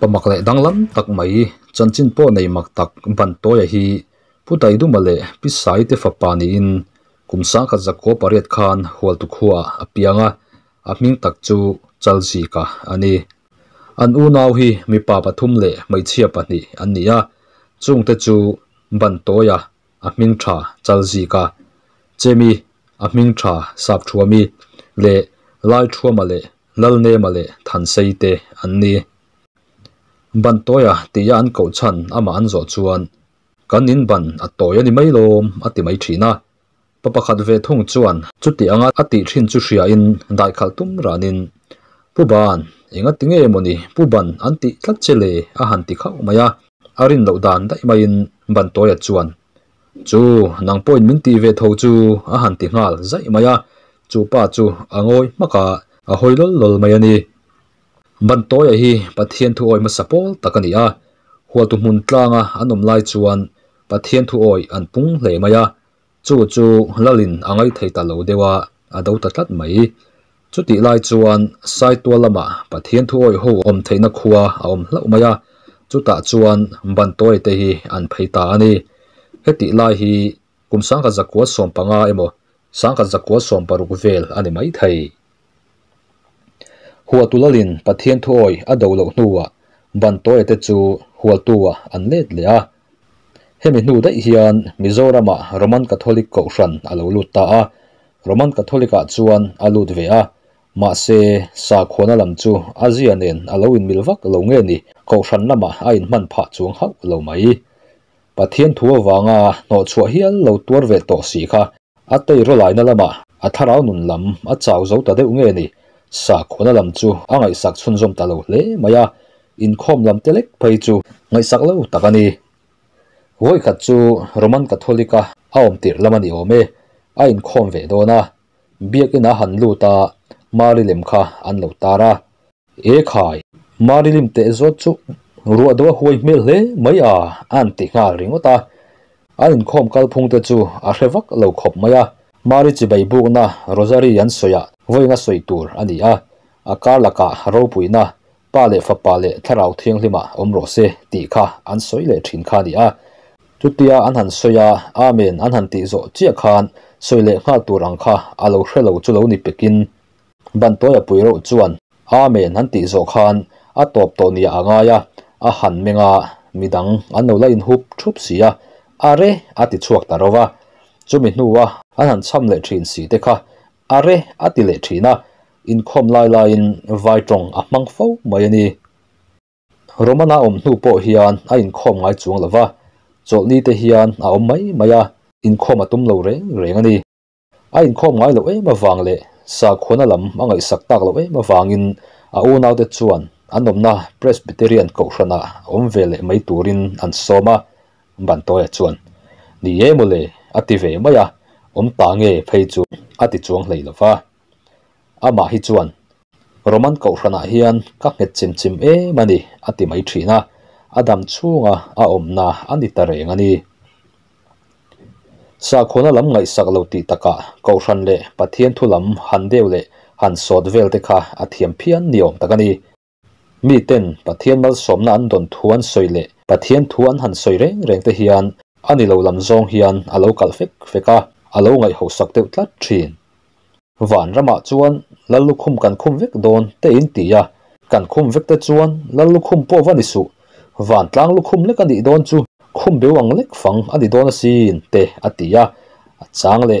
pamak le dang lam tak mai chan chin po nei mak tak ban to ya hi pu tai du male pi te fa in kum sa kha za ko pariat khan hol tu khuwa a pianga a tak chu chal ka ani an u naw hi mi pa pa thum le mai chia pa ni an ni ya chung te chu ban to ya a ming tha chal ka che mi a ming tha sap thuami le lai thuama le lal ne male than sei te an ni ban toya tia an ko chan ama an zo chuan kan in ban a toy ani mai lom ati mai thina papakhat ve thung chuan chuti anga ati thin chu hria in dai khal tum ranin puban enga tinge moni puban anti tlat chele a han ti khau maya arin lo dan dai mai in ban toya chuan chu nang point min ti ve tho chu a han ti ngal zai maya chu pa chu angoi maka a hoilol lol mai ani ban toy a hi pathian thu oi ma sapol takania hual tu mun tlanga anom lại chuan pathian thu oi an pung hle maya chu chu lalin angai thei ta lo dewa ado ta tlat mai chu ti lại chuan sai to lama pathian thu oi ho om theina khuwa a om hlau maya chu ta chuan ban toy te hi anh thấy ta anh hết heti lại hi kum sang ka zakwa som panga emo sang ka zakwa som paruk anh ấy mai thấy Huwa tu lalin pa tientu oi a dou lau nuwa, mban to e te zu huwa tuwa an leet le a. Hemihnu dekian, mizora ma Roman Catholic Kaushan alu luta a. Roman Catholic a zuan alu dwe a. Ma se sa kuona lam zu Azianen alu in Milvak lau ngeni, Kaushan nama ayin man pa zuang hak lau mai. Pa tientu o no chua hian lau tuar ve tosi ka. A teiro lai lama, a nun lam, a cao zauta de u ngeni. sa khona lam chu a ngai sak chhun zom ta lo hle maya in khom lam telek phei chu ngai sak lo takani voi khat chu roman katholika aom tir lama ni ome a in khom ve dona biakina han lu ta mari lem kha an lo tara e khai mari lim te zo chu ruwa do huai mel hle mai an ti kha ringota a in khom kal phung te chu a hrevak lo khop maya mari chi bai bu na rosary an soya voinga soi tur ani a a kar la ka ro pui na pa le fa pa le tharau thing lima om ro se ti kha an soi le thin kha ni a tutia an han soya amen an han ti zo chia khan soi le kha tur ang kha alo hrelo chu lo ni pekin ban to ya pui ro chuan amen an ti zo khan a top to ni anga ya an no lain hup thup si ya are ati chuak tarowa chumi nuwa an han cham le thin are atile thina in khom lai lai in vai tong a mang fo mai ani romana om nu po hian a in khom ngai chuang lawa chol ni te hian a om mai maya in khom atum lo re reng ani a in khom ngai lo e ma wang le sa khona lam angai sak tak lo e ma wang in a u nau te chuan anom na presbyterian ko khrana om vele mai ʻŋm ʷaŋe pei-zuʻu a ti ʷŋoŋ le lofa. ʷa ma hi juwan, ʷrōman kowʷan a hien kak ngit tsim tsim e ma ni a ti mai tri na a dam tsūŋa a ōm na a ni taré nga ni. Sā kūna lam ngāi sāk alau ti takka kowʷan le pa tiān tu lam hān le hān sotvel de ka a tiām piān ni ōm Mi tin pa mal sōm na āndon tuwan sōi le pa tiān tuwan reng te hien a nilau lam zōng hien alau kalafik fe ka. alo ngai ho sak te tlat thin van rama chuan không khum kan khum vek don te in tia kan khum vek te chuan lalu khum po wani su van tlang lu khum lek ani don chu khum bewang lek fang ani don asin te atia achang le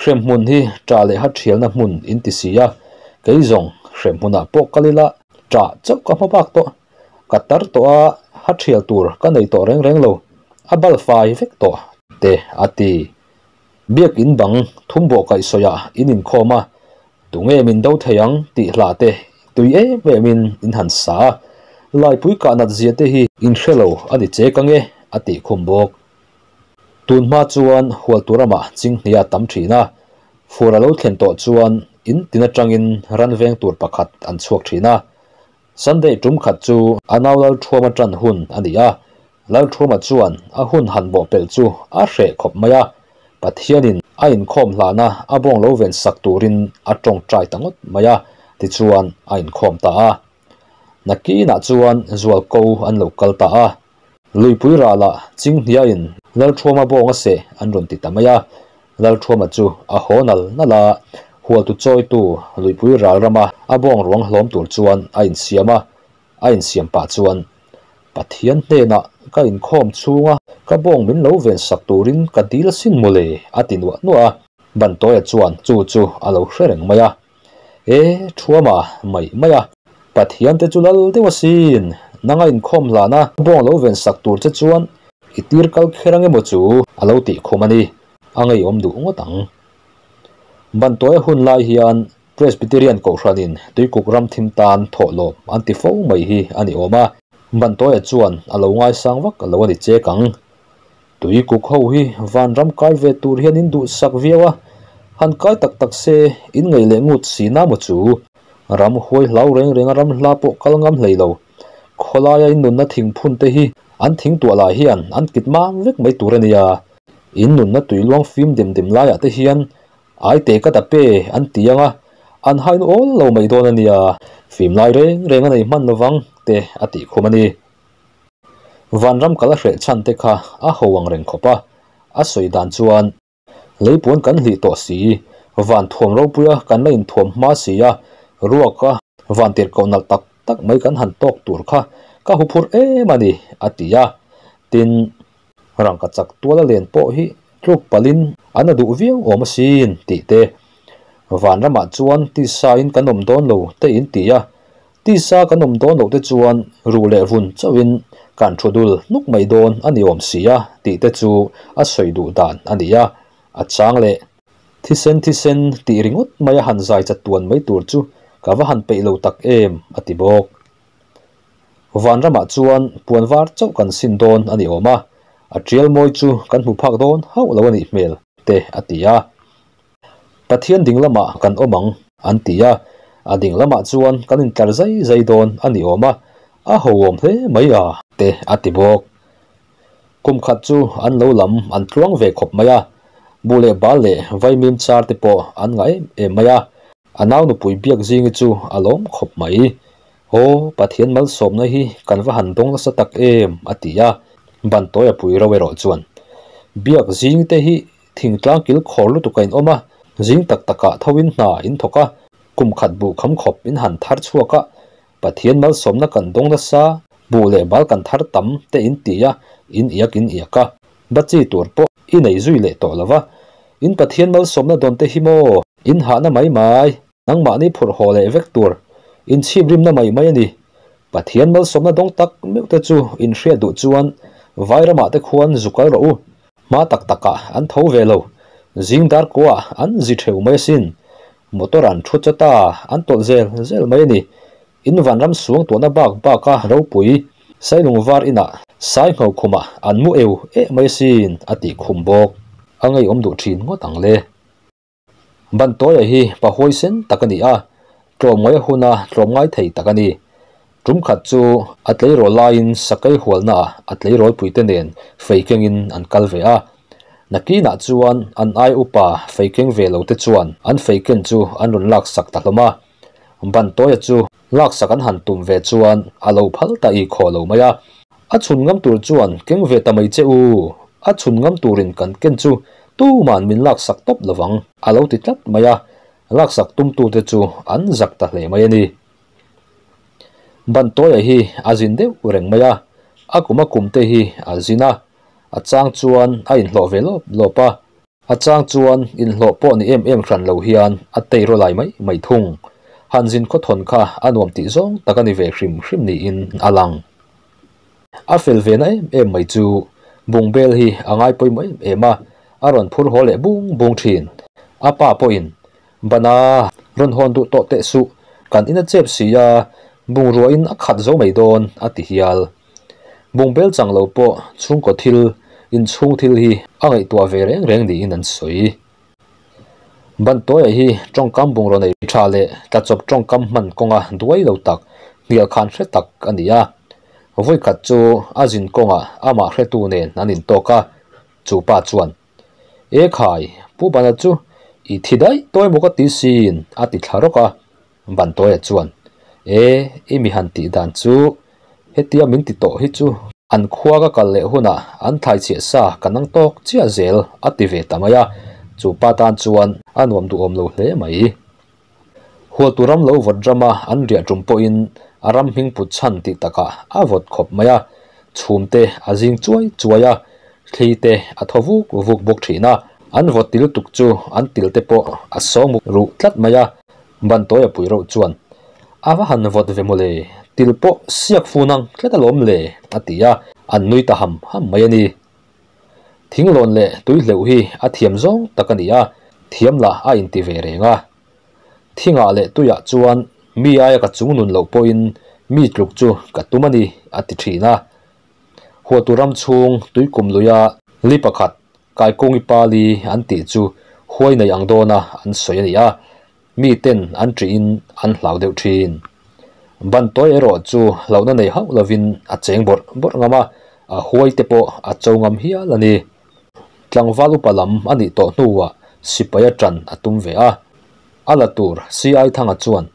hrem hmun hi tra le ha thial na hmun in ti sia à. cái dòng hrem hmuna po kalila tra chau ka ma bak to katar to a ha thial tur ka nei rèn reng reng lo à phai việc vek to te tỷ biết in bằng thum bộ cái soi à in in khom à tung em mình đâu thấy ang tị là tê tùy em về mình in hẳn xa lại bụi cả nát giết thì hi in shello anh đi chế cái nghe à tị khom bốc tuần ma chuan hual tura mà chính nia tam thi na phura lo thlen to chuan in tina changin ran veng tur hạt anh chuak thi na sunday tum khat chu anaw lal thuma tran hun ania lal thuma chuan a hun han bo pel chu sẽ hre khop à pathialin ain khom lana abong loven sakturin atong trai tangot maya ti chuan ain khom ta a naki na chuan zual ko an local ta a lui ra la ching hia in lal thoma bong ase an ron ti tamaya lal thoma chu a honal na la hual tu choi tu lui pui rama abong rong hlom tur chuan ain siama ain siam pa hiền pathian hnena ka in khom chunga ka lâu về lo vel sak turin ka dil sin mule tin wa nuwa ban toya chuan chu chu alo hrereng maya e thuama mai maya pathian te chulal dewa sin nanga in khom lana bong lo ven sak tur che chuan itir kal kherang emo chu alo ti anh ấy ôm du ngo tang ban toya hun lai hian presbyterian ko tôi tuikuk ram thim tan tho lo anti fo mai hi ani oma ban toy chuan alo ngai sang vak alo ani che kang tui kuk ho hi van ram kai ve tur hian in du sak viawa han kai tak tak se in ngei le ngut si na mo chu ram hoi lau reng reng ram hla po kal ngam hlei lo khola ya in nun na thing phun te hi an thing tu la hian an kit ma vek mai tur ania in nun na tui luang phim dem dem la ya te hian ai te ka ta pe an tianga an hain ol lo mai don ania phim lai reng reng anei man lo wang te ati khumani vanram kala hre chan te kha a hawang reng khopa a soidan chuan leipun kan hli to si van thum ro puya kan nain thum ma si ya ruwa ka van ter konal tak tak mai kan han tok tur kha ka hupur e mani ati ya tin rang ka chak tuala len po hi truk palin ana du vi o ti te van rama chuan ti sa in kanom don te in ya ที่สาันุ่มโดนโอกเตจวนรูเลฟุนจะวินการทุดุลนุกไม่โดนอันนี้อมเสียตีเตจูอัศวยดูดานอันนี้อัจฉริยะที่เซนที่เซนตีริงุตไม่หันใจจัดตัวไม่ตัวจูกว่าหันไปโลตักเอ็มอติบอกวันระมัจวนปวนวัดเจ้ากันสินโดนอันนี้อมะอาเจลมอยจูกันผู้พักโดนเฮาเลวันอีเมลเตอติยาต่เทียนดิงละมากันอมังอันติยา a ding lama chuan kan in tlar zai zai don ani oma a ho om hle mai a te ati bok kum khat chu an lo lam an tluang ve khop maya bule ba le vai mim char te po an ngai e maya anaw nu pui biak zingi chu alom khop mai ho pathian mal som na hi kanwa han dong la sa tak em atia ban toya pui rawe ro chuan biak zing te hi thingtlang kil khorlu tukain oma zing tak taka thawin hna in thoka กุมขัดบูคำขบอินหันทาร์ชัวกะปะเทียนมัลสมนักันดงนัสซาบูเลบาลกันทาร์ตัมเตอินตียะอินเอียกอินเอียกะบัจจีตัวปออินไอซุยเลตอละวะอินปะเทียนมัลสมนัดนเตฮิโมอินหานะไมไมนังมานี่ผุดหอเลเวกตัวอินชีบริมนะไมไมนี่ปะเทียนมัลสมนัดงตักมิวเตจูอินเชียดูจวนไวระมาเตควนจุกัลรูมาตักตักะอันทเวโลจิงดาร์กัวอันจิเทวเมซิน motor an thu ta an ton zel zel mấy ni in van ram suang bạc bạc cả ro bụi sai lung var ina sai ngau khuma an mu eu e mai sin ati khum bok ấy om du chín ngo tang le ban to ya hi pa hoi sen takani a trom ngai huna trom ngai thei takani trum khat chu atlei ro lain sakai bụi tên ro puite nen in an kalve à nakina chuan an ai upa faking velo te chuan an faken chu an run lak sak ta hloma ban toya chu lak sak an han tum ve chuan alo phal ta i kho lo maya a chhun ngam tur chuan keng ve ta mai che u a chhun ngam turin kan ken chu tu man min lak sak top lawang alo ti tlat maya lak sak tum tu te chu an zak ta hle mai ani ban toya hi azin deuh reng maya akuma kumte hi azina a chang zuwan a in hlo we lo lopa a chang zuwan in hlo po ni em em kran lau hian a teiro lai mai maithung hanzin kothon ka anuam ti zon taka ni we shim shim ni in alang a fel ve na em em mai zu bung bel hi a poi maim ema a ron purho le bung bung chin a paa po in ba naa ron hondu to te su kan ina jeb si ya bung ro a khat zon mai don a ti hial bung bel zang po chung ko til in chung til hi angai tua ve reng reng di in an soi ban to ye hi chong kam bung ro nei tha le ta chop chong kam man konga duai lo tak nia khan hre tak ania voi khat chu azin konga ama hre tu ne nan in to ka chu pa chuan e khai pu ban chu i thi dai toy mo ka ti sin a ti tharo ka ban to ye chuan e i e mi han ti dan chu hetia min ti to hi chu an khua ka kal leh huna an thai che sa kanang tok chia zel ati ve tamaya chu patan chuan anuam du om lo hle mai hual turam lo vot drama an ria tumpo in aram hing pu chan ti taka avot khop maya chhumte ajing chuai chuaya thleite athovu vuk bok thina an vot til tuk chu an til te po asong ru tlat maya ban toya puiro chuan awa han vot vemole dilpok siak funang kata lom le ati ya anlui taham ham mayani ting lon le doi lewhi a tiam zong daga ni ya tiam la a inti fe re nga tinga le doi a mi a ya ga nun lo poin mi ruk zu gato ma ati tina hua tu ramchung doi gom lo ya lipa kat gai an ti zu huay na yang do an soya mi ten an zi an lao tau tina ban toy ero chu launa nei hau lovin a cheng bor bor ngama a huai te po a chongam hi ala ni tlangwalu palam ani to nuwa sipaya tran atum ve a ala tur si ai thanga chuan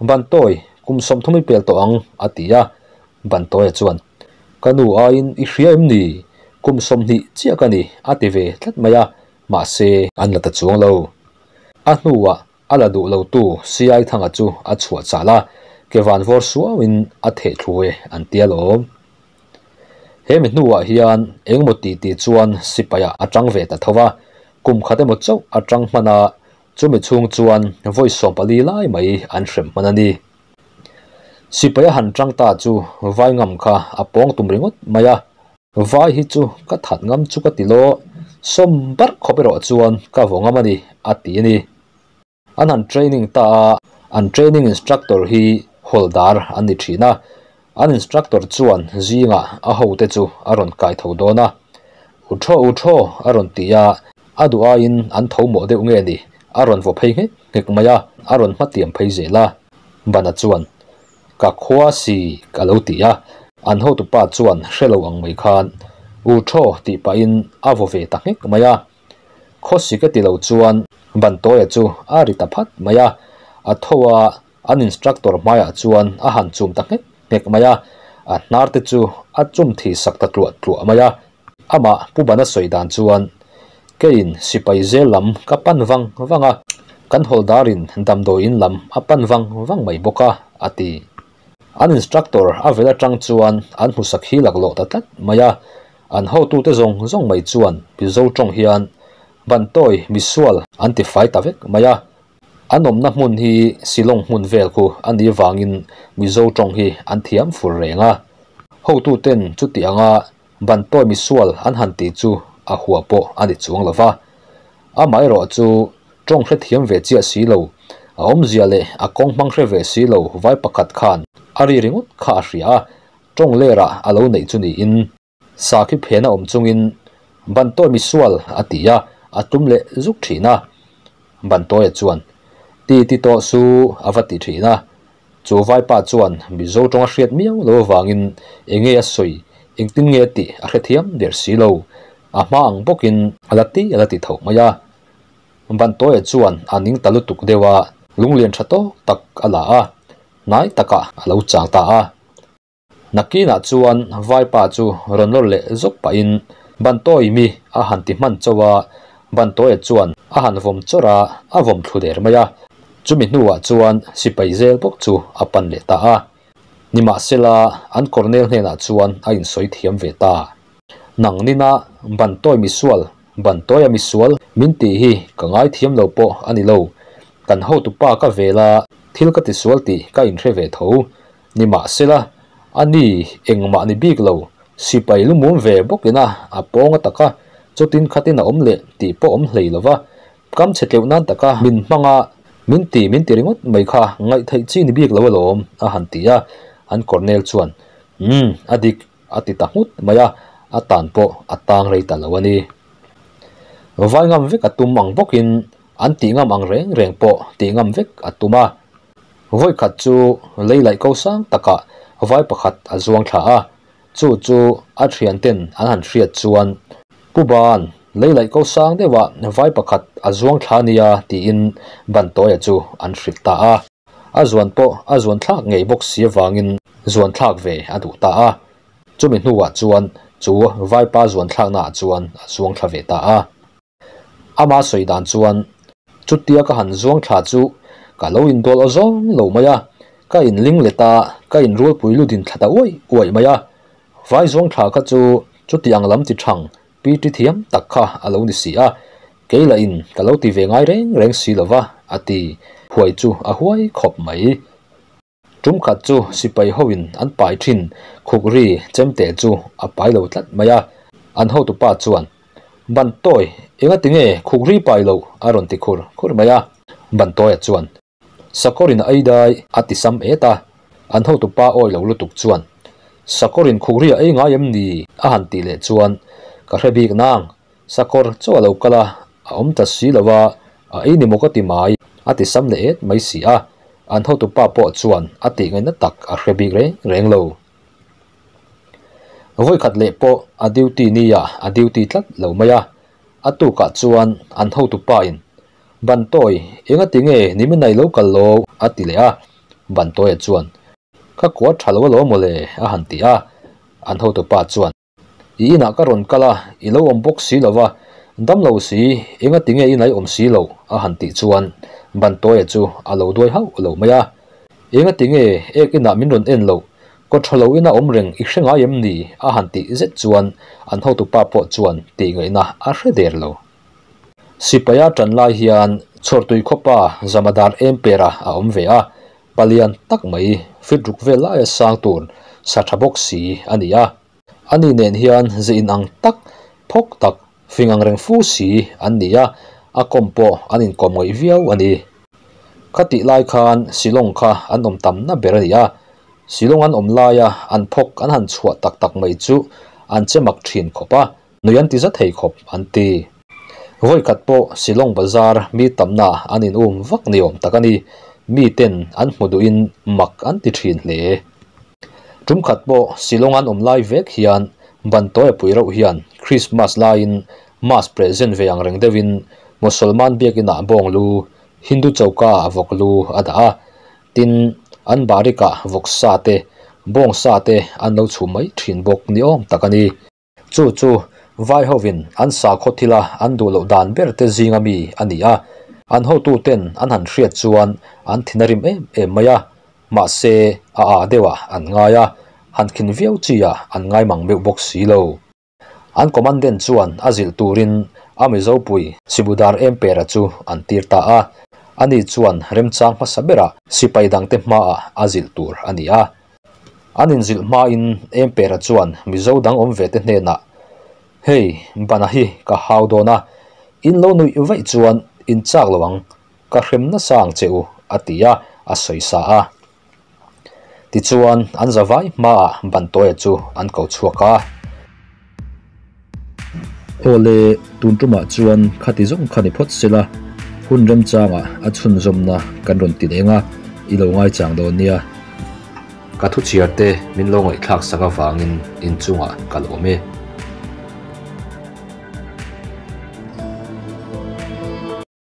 ban toy kum som thumi pel to ang atia ban toy chuan kanu a in i hriam ni kum som ni chia ka ni ati ve tlat maya ma se an la ta chuang lo a nuwa ala du lo tu si ai thanga chu a chua chala ke van vor suawin a the thlue an em tial awm he mi hnuah hian engmaw ti ti chuan sipaia ah atang ve ta thova kum khate mo mà na chú mình chung chuan voi som pali lai mấy anh mai mà hrem manani bảy ah han tang ta chú vai ngam kha apong tum ringot maya ah. vai hi chu lo, that ngam chu ka tilo som bar khopero chuan ka vongamani ati ni an han training ta an training instructor hi holdar ani china an instructor chuan zinga a ho te chu aron kai tho dona u tho u tho aron tiya adu a in an tho mo de unge ni aron vo phei nge ke maya aron ma tiam phei ze la bana chuan ka si ka tiya an ho tu pa chuan mai khan u tho in a vo maya kho si ka ti lo chuan ban maya a an instructor maya chuan a han chum tak nek nek maya a hnar te chu a chum thi sakta tluat tlu maya ama pubana soidan chuan kein sipai zelam ka panwang wanga kan holdarin damdo in lam a panwang wang mai boka ati an instructor a vela tang chuan an husak hi laklo ta tat maya an ho tu te zong zong mai chuan pizo tong hian ban toy misual anti fight avek maya anom na hmun hi silong hmun vel khu ani wangin mizo tong hi an thiam fur renga ho tu ten chu ti anga ban toy mi sual an han ti chu a hua po ani chuang lova a mai ro chu trong hre thiam ve chia si lo a om zia le a kong mang hre ve si lo vai pakhat khan ari ringut kha hria trong lera alo nei chu ni in sa khi phena om chungin ban toy mi sual atia atum le zuk thina ban toy chuan ti ti to su avati thina chu vai pa chuan mizo tonga hriat miau lo wangin enge a soi engtin nge ti a hre thiam der si lo a hma ang bokin alati alati tho maya ban to e chuan aning talu tuk dewa lunglian thato tak ala a nai taka alo chang ta a nakina chuan vai pa chu ronlor le zok pa in ban toi mi a han ti man chowa ban to e chuan a han vom chora a vom thu der maya chumi nuwa chuan sipai zel bok chu apan le ta a nima sela an cornel hne na chuan a in soi thiam ve ta nang nina ban toy mi sual ban toy mi sual min ti hi kangai thiam lo po ani lo kan ho tu pa ka vela thil ka ti sual ti ka in re ve tho nima sela ani engma ni bik lo sipai lu mum ve bokina apong taka chotin om omle ti po om hlei lova kam chetlew nan taka min manga min ti min ti ringot mai kha ngai thei chi ni bik lo lom a han ti ya an cornel chuan hm adik ati ta hut maya a tan po tang rei ta lo ani vai ngam vek atum ang bokin an ti ngam ang reng reng po ti ngam vek atuma voi khat chu leilai ko sang taka vai pakhat azuang tha a chu chu a thian ten an han hriat chuan puban Leilei kou saangde wa vaibakad a zuwan kha niya di in banto ya zu ankhrib ta'a. A zuwan pok, a zuwan kha ngei bok siya va ngin zuwan kha kwe atu ta'a. Zumi nuwa zuwan, zuwa vaibaa zuwan kha na a zuwan a zuwan kha kwe ta'a. Amaa sui dan zuwan, zuti a ka han zuwan kha zu, ka loo in dool ozo, loo maya. Ka in ling le ta'a, ka in rool pui din tata ui, ui maya. Vaay zuwan kha ka zu, zuti a ti chang. pi ti thiam tak kha alo ni si a là in kalo ngay rèn rèn xì reng si lova tì huai chu a huai khop mai trung khat chu sipai hoin an pai thin khukri chemte chu a pai lo tlat maya an ho tu pa chuan ban toy enga tinge khukri pai lo aron ti khur khur maya ban toy chuan sakorin aidai ati sam lâu an ho tu pa oi lo lutuk chuan sakorin khukri a enga yem à a han ti le chuan ka hrebik nang sakor cho lo kala a ông ta si lova a ei ni moka ti mai a ti sam le et mai si a an ho tu pa po chuan a ti ngai na tak a hrebik re reng lo voi khat le po a duty ni ya a duty tlat lo maya atu ka chuan an ho tu pa in ban toy enga này nimi nai lo kal lo ati à bạn tôi toy các ka kwa thalo lo mo le a han ti à anh ho tu pa chuan inah ka rawn kal a i lo awm bawk si lo a damlo si enga tinge in lai awm si lo a han tih chuan ban tawi chu a lo duai ho lo mai a enga tinge ek inah min rawn en lo ko thalo ina om reng i hrenga yem ni a han tih zet chuan an ho tu pa po chuan ti ngai na a hre der lo sipaya tan lai hian chhor tui khopa zamadar empera a om ve a palian tak mai fit ruk ve lai sang tur sa thabok si ania ani nen hian zein ang tak phok tak fing ang reng fu si an ni a a kompo an in kom ngoi viau ani khati lai khan silong kha an om tam na ber ani silong an om lai a an phok an han chhuat tak tak mai chu an che mak thin khopa nuyan ti za thei khop an ti voi khat po silong bazar mi tamna an in um vak ni om takani mi ten an hmudu in mak an ti thin le. trum khat bo silongan om lai vek hian ban toy puiro hian christmas line mass present ve ang reng devin musulman bia ki na bong lu hindu chauka vok lu ada tin an barika vok sa te bong sa te an lo chu mai thin bok ni om takani chu chu vai hovin an sa an du lo te zinga mi ania an ho ten an han hriat an thinarim em em maya ma se a a an ngaya an khin viau chiya an ngai mang meu bok si lo an komanden chuan azil turin amizo pui sibudar empera chu an tirta a ani chuan rem chang ma sabera sipai dang te ma a azil tur ani a anin zil ma empera chuan mizo dang om ve te ne na hey bana hi ka hau do na in a. ti chuan an zawai ma ban toy chu an ko chuaka ole tun tuma chuan khati zong khani phot sela hun ram changa a chun zom kan ron ti denga i lo ngai chang nia ka thu chiar min lo ngai thak sanga wangin in chunga kal ome